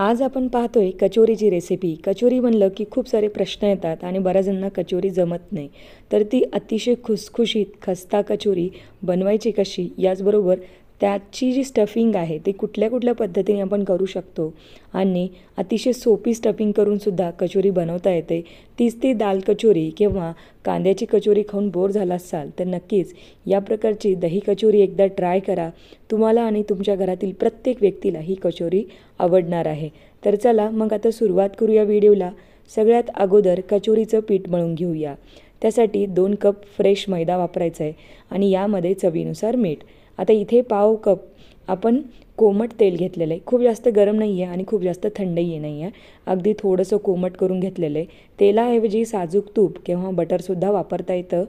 आज आपण पाहतोय कचोरीची रेसिपी कचोरी म्हणलं की खूप सारे प्रश्न येतात आणि बऱ्याच कचोरी जमत नाही तर ती अतिशय खुसखुशीत खस्ता कचोरी बनवायची कशी याचबरोबर त्याची जी स्टफिंग आहे ती कुठल्या कुठल्या पद्धतीने आपण करू शकतो आणि अतिशय सोपी स्टफिंग करूनसुद्धा कचोरी बनवता येते तीच ती दाल कचोरी किंवा कांद्याची कचोरी खाऊन बोर झाला असाल तर नक्कीच या प्रकारची दही कचोरी एकदा ट्राय करा तुम्हाला आणि तुमच्या घरातील प्रत्येक व्यक्तीला ही कचोरी आवडणार आहे तर चला मग आता सुरुवात करूया व्हिडिओला सगळ्यात अगोदर कचोरीचं पीठ मळून घेऊया त्यासाठी दोन कप फ्रेश मैदा वापरायचा आहे आणि यामध्ये चवीनुसार मीठ आता इथे पाव कप आपण कोमट तेल घेतलेलं आहे खूप जास्त गरम नाही आहे आणि खूप जास्त थंडही नाही आहे अगदी थोडंसं कोमट करून घेतलेलं आहे तेलाऐवजी साजूक तूप किंवा बटरसुद्धा वापरता येतं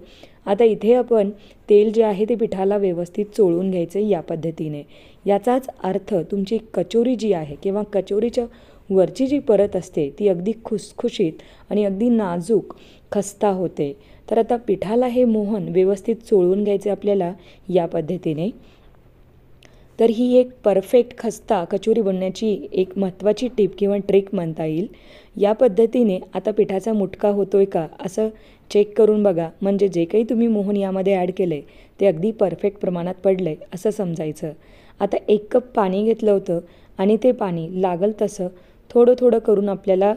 आता इथे आपण तेल जे आहे ते पिठाला व्यवस्थित चोळून घ्यायचं या पद्धतीने याचाच अर्थ तुमची कचोरी जी आहे किंवा कचोरीच्या वरची जी परत असते ती अगदी खुसखुशीत आणि अगदी नाजूक खस्ता होते तर आता पिठाला हे मोहन व्यवस्थित चोळून घ्यायचे आपल्याला या पद्धतीने तर ही एक परफेक्ट खस्ता कचोरी बनण्याची एक महत्त्वाची टीप किंवा ट्रिक म्हणता येईल या पद्धतीने आता पिठाचा मुटका होतोय का असं चेक करून बघा म्हणजे जे काही तुम्ही मोहन यामध्ये ॲड केलं आहे ते अगदी परफेक्ट प्रमाणात पडलं आहे असं समजायचं आता एक कप पाणी घेतलं होतं आणि ते पाणी लागल तसं थोडं थोडं करून आपल्याला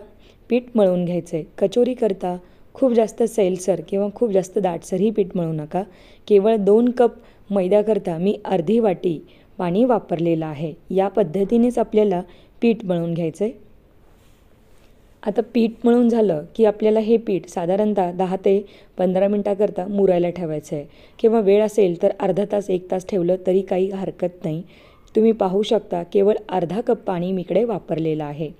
पीठ मळून घ्यायचं आहे कचोरीकरता खूप जास्त सैलसर किंवा खूप जास्त दाटसरही पीठ मळू नका केवळ दोन कप मैद्याकरता मी अर्धी वाटी पाणी वापरलेलं आहे या पद्धतीनेच आपल्याला पीठ मळून घ्यायचं आहे आता पीठ मळून झालं की आपल्याला हे पीठ साधारणतः दहा ते पंधरा मिनटाकरता मुरायला ठेवायचं आहे किंवा वेळ असेल तर अर्धा तास एक तास ठेवलं तरी काही हरकत नाही तुम्ही पाहू शकता केवळ अर्धा कप पाणी मी इकडे वापरलेलं आहे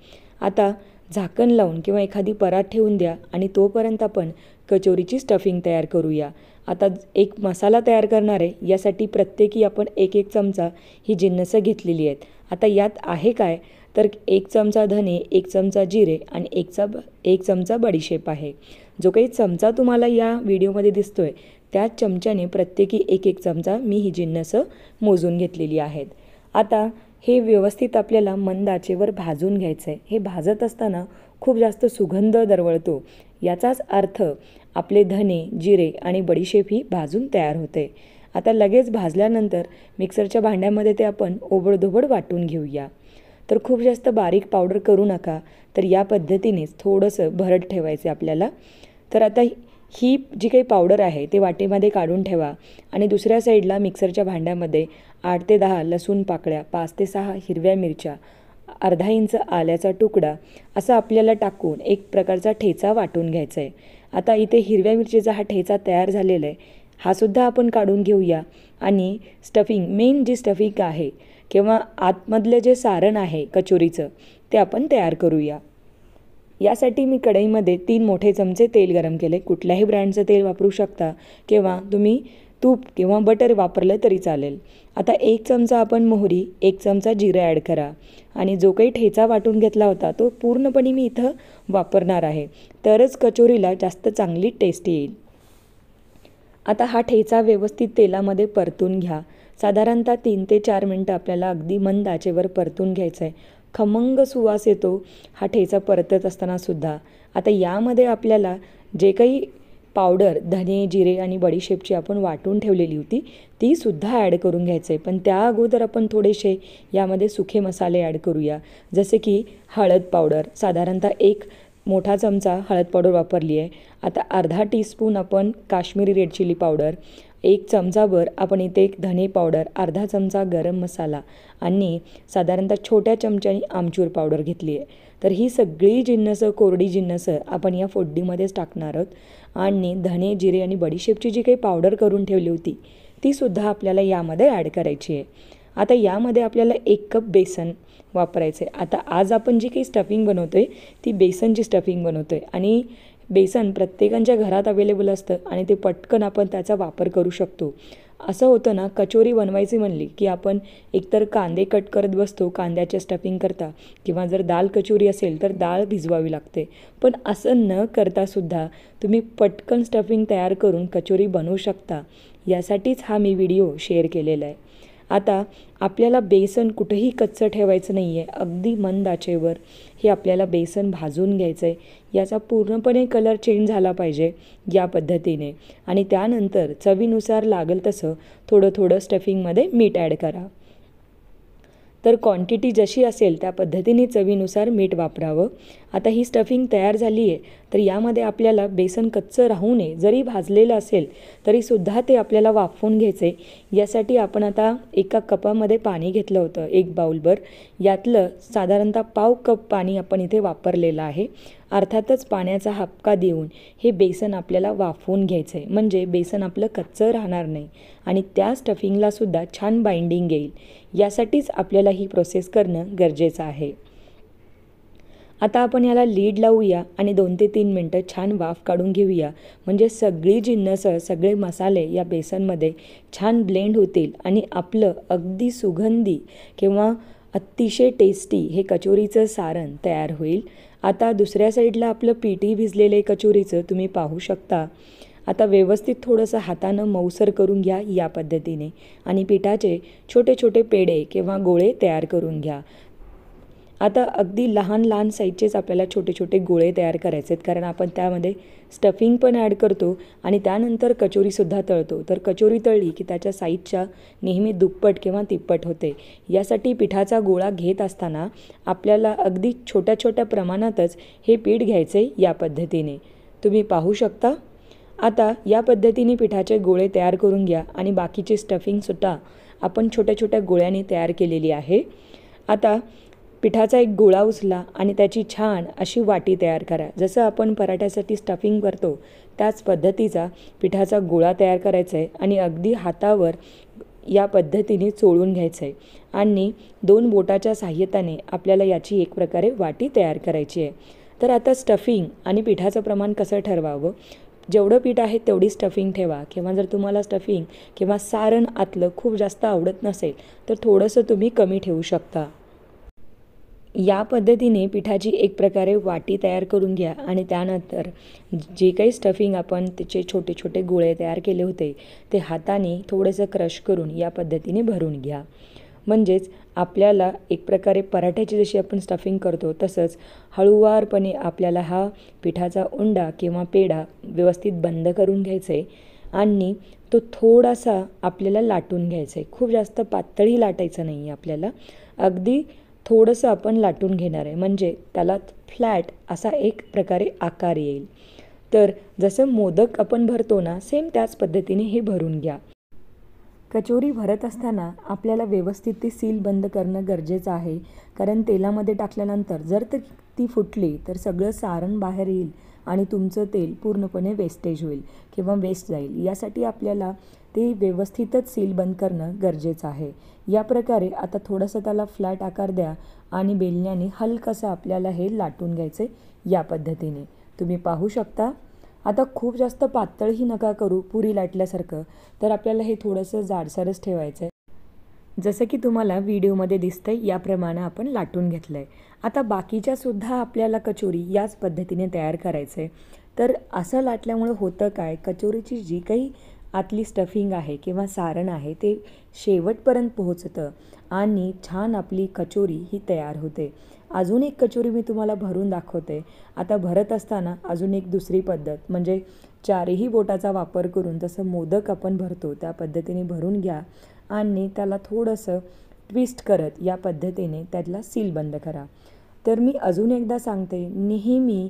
आता झाकण लावून किंवा एखादी परात ठेवून द्या आणि तोपर्यंत आपण कचोरीची स्टफिंग तयार करूया आता एक मसाला तयार करणार आहे यासाठी प्रत्येकी आपण एक एक चमचा ही जिन्नसं घेतलेली आहेत आता यात आहे काय तर एक चमचा धने एक चमचा जिरे आणि एक चम एक चमचा बडीशेप आहे जो काही चमचा तुम्हाला या व्हिडिओमध्ये दिसतो आहे त्या चमच्याने प्रत्येकी एक एक चमचा मी ही जिन्नसं मोजून घेतलेली आहेत आता हे व्यवस्थित आपल्याला मंदाचेवर भाजून घ्यायचं आहे हे भाजत असताना खूप जास्त सुगंध दरवळतो याचाच अर्थ आपले धने जिरे आणि बडीशेप ही भाजून तयार होते आता लगेच भाजल्यानंतर मिक्सरच्या भांड्यामध्ये ते आपण ओबडधोबड वाटून घेऊया तर खूप जास्त बारीक पावडर करू नका तर या पद्धतीनेच थोडंसं भरड ठेवायचे आपल्याला तर आता ही जी काही पावडर आहे ते वाटेमध्ये काढून ठेवा आणि दुसऱ्या साईडला मिक्सरच्या भांड्यामध्ये आठ ते दहा लसूण पाकळ्या पाच ते सहा हिरव्या मिरच्या अर्धा इंच आल्याचा तुकडा असा आपल्याला टाकून एक प्रकारचा ठेचा वाटून घ्यायचा आहे आता इथे हिरव्या मिरचीचा हा ठेचा तयार झालेला आहे हा सुद्धा आपण काढून घेऊया आणि स्टफिंग मेन जी स्टफिंग आहे किंवा आतमधलं जे सारण आहे कचोरीचं ते आपण तयार करूया यासाठी मी कढईमध्ये तीन मोठे चमचे तेल गरम केले कुठल्याही ब्रँडचं तेल वापरू शकता किंवा तुम्ही तूप किंवा बटर वापरलं तरी चालेल आता एक चमचा आपण मोहरी एक चमचा जिरा ॲड करा आणि जो काही ठेचा वाटून घेतला होता तो पूर्णपणे मी इथं वापरणार आहे तरच कचोरीला जास्त चांगली टेस्ट येईल आता हा ठेचा व्यवस्थित तेलामध्ये परतून घ्या साधारणतः तीन ते चार मिनटं आपल्याला अगदी मंद आचेवर परतून घ्यायचं आहे खमंग सुवास येतो हा ठेचा परतत असताना सुद्धा आता यामध्ये आपल्याला जे काही पावडर धने जिरे आणि बडीशेपची आपण वाटून ठेवलेली होती ती सुद्धा ॲड करून घ्यायचं आहे पण त्या अगोदर आपण थोडेसे यामध्ये सुखे मसाले ॲड करूया जसे की हळद पावडर साधारणतः एक मोठा चमचा हळद पावडर वापरली आहे आता अर्धा टीस्पून आपण काश्मीरी रेड चिली पावडर एक चमचाभर आपण इथे एक धने पावडर अर्धा चमचा गरम मसाला आणि साधारणतः छोट्या चमच्याने आमचूर पावडर घेतली आहे तर ही सगळी जिन्नसं कोरडी जिन्नसं आपण या फोड्डीमध्येच टाकणार आहोत आणि धने जिरे आणि बडीशेपची जी काही पावडर करून ठेवली होती तीसुद्धा आपल्याला यामध्ये ॲड करायची आहे आता यामध्ये आपल्याला एक कप बेसन वापरायचं आहे आता आज आपण जी काही स्टफिंग बनवतो आहे ती बेसनची स्टफिंग बनवतो आहे आणि बेसन प्रत्येकांच्या घरात अवेलेबल असतं आणि ते पटकन आपण त्याचा वापर करू शकतो असं होतं ना कचोरी बनवायची म्हणली की आपण एकतर कांदे कट करत बसतो कांद्याच्या स्टफिंग करता किंवा जर दाल कचोरी असेल तर डाळ भिजवावी लागते पण असं न करतासुद्धा तुम्ही पटकन स्टफिंग तयार करून कचोरी बनवू शकता यासाठीच हा मी व्हिडिओ शेअर केलेला आहे आता आपल्याला बेसन कुठेही कच्चं ठेवायचं नाही आहे अगदी मंदाचेवर हे आपल्याला बेसन भाजून घ्यायचं आहे याचा पूर्णपणे कलर चेंज झाला पाहिजे या पद्धतीने आणि त्यानंतर चवीनुसार लागेल तसं थोडं थोडं स्टफिंगमध्ये मीठ ॲड करा तर क्वांटिटी जशी असेल त्या पद्धतीने चवीनुसार मीठ वापरावं आता ही स्टफिंग तयार झाली आहे तर यामध्ये आपल्याला बेसन कच्चं राहू नये जरी भाजलेलं असेल तरीसुद्धा ते आपल्याला वाफवून घ्यायचे यासाठी आपण आता एका कपामध्ये पाणी घेतलं होतं एक बाऊलभर यातलं साधारणतः पाव कप पाणी आपण इथे वापरलेलं आहे अर्थातच पाण्याचा हपका देऊन हे बेसन आपल्याला वाफवून घ्यायचं आहे म्हणजे बेसन आपलं कच्चं राहणार नाही आणि त्या स्टफिंगलासुद्धा छान बाइंडिंग येईल यासाठीच आपल्याला ही प्रोसेस करणं गरजेचं आहे आता आपण याला लीड लावूया आणि दोन ते तीन मिनटं छान वाफ काढून घेऊया म्हणजे सगळी जिन्नस सगळे मसाले या बेसनमध्ये छान ब्लेंड होतील आणि आपलं अगदी सुगंधी किंवा अतिशय टेस्टी हे कचोरीचं सारण तयार होईल आता दुसऱ्या साईडला आपलं पीटी भिजलेले कचोरीचं तुम्ही पाहू शकता आता व्यवस्थित थोडंसं हातानं मऊसर करून घ्या या पद्धतीने आणि पिठाचे छोटे छोटे पेडे किंवा गोळे तयार करून घ्या आता अगदी लहान लहान साईजचेच आपल्याला छोटे छोटे गोळे तयार करायचे आहेत कारण आपण त्यामध्ये स्टफिंग पण ॲड करतो आणि त्यानंतर कचोरीसुद्धा तळतो तर कचोरी तळली की त्याच्या साईजच्या नेहमी दुप्पट किंवा तिप्पट होते यासाठी पिठाचा गोळा घेत असताना आपल्याला अगदी छोट्या छोट्या प्रमाणातच हे पीठ घ्यायचे या पद्धतीने तुम्ही पाहू शकता आता या पद्धतीने पिठाचे गोळे तयार करून घ्या आणि बाकीची स्टफिंगसुद्धा आपण छोट्या छोट्या गोळ्याने तयार केलेली आहे आता पिठाचा एक गोळा उचला आणि त्याची छान अशी वाटी तयार करा जसं आपण पराठ्यासाठी स्टफिंग करतो त्याच पद्धतीचा पिठाचा गोळा तयार करायचा आहे आणि अगदी हातावर या पद्धतीने चोळून घ्यायचं आहे आणि दोन बोटाच्या सहाय्यताने आपल्याला याची एक प्रकारे वाटी तयार करायची आहे तर आता स्टफिंग आणि पिठाचं प्रमाण कसं ठरवावं जेवढं पीठ आहे तेवढी स्टफिंग ठेवा किंवा जर तुम्हाला स्टफिंग किंवा सारण आतलं खूप जास्त आवडत नसेल तर थोडंसं तुम्ही कमी ठेवू शकता या पद्धतीने पिठाची एक प्रकारे वाटी तयार करून घ्या आणि त्यानंतर जे काही स्टफिंग आपण त्याचे छोटे छोटे गोळे तयार केले होते ते हाताने थोडंसं क्रश करून या पद्धतीने भरून घ्या म्हणजेच आपल्याला एक प्रकारे पराठ्याची जशी आपण स्टफिंग करतो तसंच हळूवारपणे आपल्याला हा पिठाचा उंडा किंवा पेढा व्यवस्थित बंद करून घ्यायचा आहे आणि तो थोडासा आपल्याला लाटून घ्यायचा आहे खूप जास्त पातळी लाटायचं नाही आहे आपल्याला अगदी थोडंसं आपण लाटून घेणार आहे म्हणजे त्याला फ्लॅट असा एक प्रकारे आकार येईल तर जसं मोदक आपण भरतो ना सेम त्याच पद्धतीने हे भरून घ्या कचोरी भरत असताना आपल्याला व्यवस्थित ती सील बंद करणं गरजेचं आहे कारण तेलामध्ये टाकल्यानंतर जर ती फुटली तर सगळं सारण बाहेर येईल आणि तुमचं तेल पूर्णपणे वेस्टेज होईल किंवा वेस्ट जाईल यासाठी आपल्याला ते व्यवस्थितच सील बंद करणं गरजेचं आहे या प्रकारे आता थोडंसं त्याला फ्लॅट आकार द्या आणि बेलण्याने हलकंसं आपल्याला हे लाटून घ्यायचे या पद्धतीने तुम्ही पाहू शकता आता खूप जास्त पातळही नका करू पुरी लाटल्यासारखं तर आपल्याला हे थोडंसं जाडसरच ठेवायचं आहे जसं की तुम्हाला व्हिडिओमध्ये दिसतंय याप्रमाणे आपण लाटून घेतलं आहे आता बाकीच्यासुद्धा आपल्याला कचोरी याच पद्धतीने तयार करायचं आहे तर असं लाटल्यामुळं होतं काय कचोरीची जी काही आतली स्टफिंग आहे किंवा सारण आहे ते शेवटपर्यंत पोहोचतं आणि छान आपली कचोरी ही तयार होते अजून एक कचोरी मी तुम्हाला भरून दाखवते आता भरत असताना अजून एक दुसरी पद्धत म्हणजे चारही बोटाचा वापर करून जसं मोदक आपण भरतो त्या पद्धतीने भरून घ्या आणि त्याला थोडंसं ट्विस्ट करत या पद्धतीने त्यातला सील बंद करा तर मी अजून एकदा सांगते नेहमी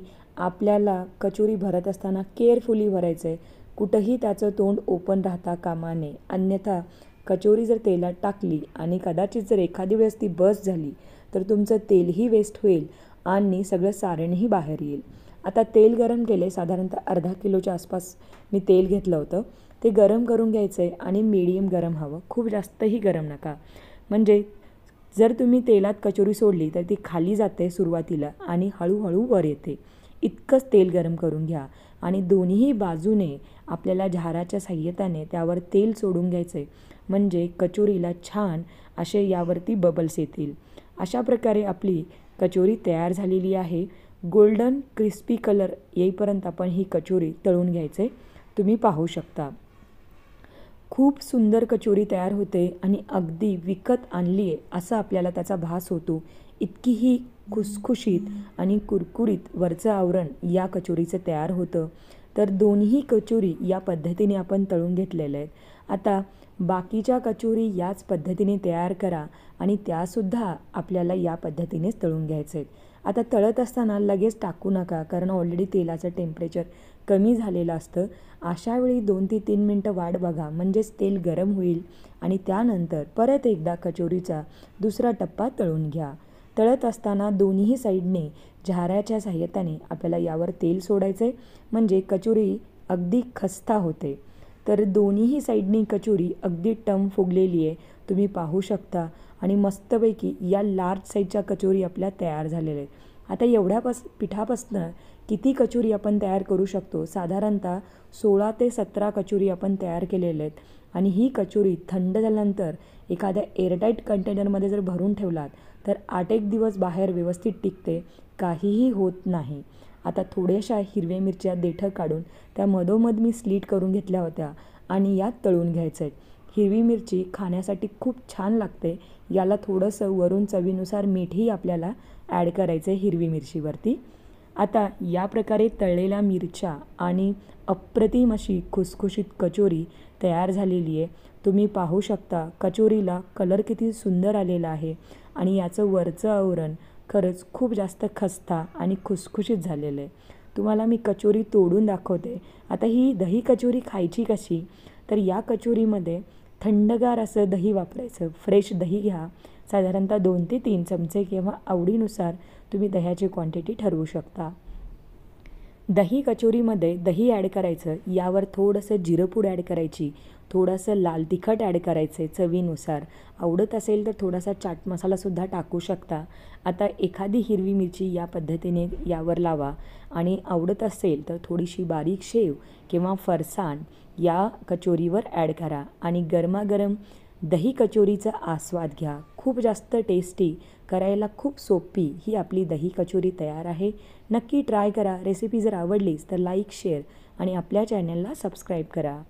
आपल्याला कचोरी भरत असताना केअरफुली भरायचं आहे कुठंही त्याचं तोंड ओपन राहता कामा नये अन्यथा कचोरी जर तेलात टाकली आणि कदाचित जर एखादी वेळेस ती बस झाली तर तुमचं तेलही वेस्ट होईल आणि सगळं सारणही बाहेर येईल आता तेल गरम केले साधारणतः अर्धा किलोच्या आसपास मी तेल घेतलं होतं ते गरम करून घ्यायचं आहे आणि मीडियम गरम हवं खूप जास्तही गरम नका म्हणजे जर तुम्ही तेलात कचोरी सोडली तर ती खाली जाते सुरुवातीला आणि हळूहळू वर येते इतकंच तेल गरम करून घ्या आणि दोन्ही बाजूने आपल्याला झाराच्या सहाय्यताने त्यावर तेल सोडून घ्यायचे म्हणजे कचोरीला छान असे यावरती बबल्स येतील अशा प्रकारे आपली कचोरी तयार झालेली आहे गोल्डन क्रिस्पी कलर येईपर्यंत आपण ही कचोरी तळून घ्यायचे तुम्ही पाहू शकता खूप सुंदर कचोरी तयार होते आणि अगदी विकत आणली आहे असा आपल्याला त्याचा भास होतो इतकी ही खुसखुशीत आणि कुरकुरीत वरचं आवरण या कचोरीचं तयार होतं तर दोन्ही कचोरी या पद्धतीने आपण तळून घेतलेल्या आहेत आता बाकीच्या कचोरी याच पद्धतीने तयार करा आणि त्यासुद्धा आपल्याला या पद्धतीनेच तळून घ्यायचं आहेत आता तळत असताना लगेच टाकू नका कारण ऑलरेडी तेलाचं टेम्परेचर कमी झालेलं असतं अशावेळी दोन ते तीन मिनटं वाट बघा म्हणजेच तेल गरम होईल आणि त्यानंतर परत एकदा कचोरीचा दुसरा टप्पा तळून घ्या तळत असताना दोन्ही साईडने झाऱ्याच्या सहाय्याने आपल्याला यावर तेल सोडायचं आहे म्हणजे कचोरी अगदी खस्ता होते तर दोन्हीही साईडने कचोरी अगदी टम फुगलेली आहे तुम्ही पाहू शकता आणि मस्तपैकी या लार्ज साईजच्या कचोरी आपल्या तयार झालेल्या आहेत आता एवढ्यापास पिठापासनं किती कचोरी आपण तयार करू शकतो साधारणतः सोळा ते सतरा कचोरी आपण तयार केलेल्या आहेत आणि ही कचोरी थंड झाल्यानंतर एखाद्या एअरटाईट कंटेनरमध्ये जर भरून ठेवलात तर आठ एक दिवस बाहेर व्यवस्थित टिकते काहीही होत नाही आता थोड्याशा हिरव्या मिरच्या देठक काढून त्या मधोमध मी स्लीट करून घेतल्या होत्या आणि यात तळून घ्यायचं आहे हिरवी मिरची खाण्यासाठी खूप छान लागते याला थोडंसं वरून चवीनुसार मीठही आपल्याला ॲड करायचं आहे हिरवी मिरचीवरती आता या प्रकारे तळलेल्या मिरच्या आणि अप्रतिम अशी खुसखुशीत कचोरी तयार झालेली आहे तुम्ही पाहू शकता कचोरीला कलर किती सुंदर आलेला आहे आणि याचं वरचं आवरण खरंच खूप जास्त खस्ता आणि खुसखुशीत झालेलं आहे तुम्हाला मी कचोरी तोडून दाखवते आता ही दही कचोरी खायची कशी तर या कचोरीमध्ये थंडगार असं दही वापरायचं फ्रेश दही घ्या साधारणतः दोन ते तीन चमचे किंवा आवडीनुसार तुम्ही दह्याची क्वांटिटी ठरवू शकता दही कचोरीमध्ये दही ॲड करायचं यावर थोडंसं जिरंपूड ॲड करायची थोडंसं लाल तिखट ॲड आहे चवीनुसार आवडत असेल तर थोडासा चाट मसालासुद्धा टाकू शकता आता एखादी हिरवी मिरची या पद्धतीने यावर लावा आणि आवडत असेल तर थोडीशी बारीक शेव किंवा फरसाण या कचोरीवर ॲड करा आणि गरमागरम दही कचोरीचा आस्वाद घ्या खूप जास्त टेस्टी करायला खूप सोपी ही आपली दही कचोरी तयार आहे नक्की ट्राय करा रेसिपी जर आवडलीच तर लाईक शेअर आणि आपल्या चॅनलला सबस्क्राईब करा